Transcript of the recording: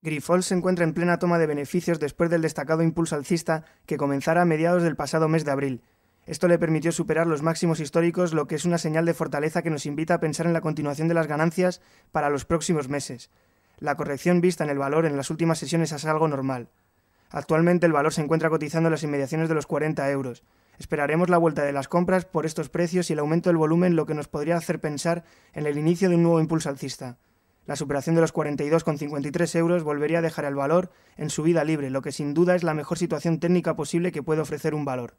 Grifols se encuentra en plena toma de beneficios después del destacado impulso alcista que comenzara a mediados del pasado mes de abril. Esto le permitió superar los máximos históricos, lo que es una señal de fortaleza que nos invita a pensar en la continuación de las ganancias para los próximos meses. La corrección vista en el valor en las últimas sesiones es algo normal. Actualmente el valor se encuentra cotizando en las inmediaciones de los 40 euros. Esperaremos la vuelta de las compras por estos precios y el aumento del volumen, lo que nos podría hacer pensar en el inicio de un nuevo impulso alcista. La superación de los 42,53 euros volvería a dejar el valor en su vida libre, lo que sin duda es la mejor situación técnica posible que puede ofrecer un valor.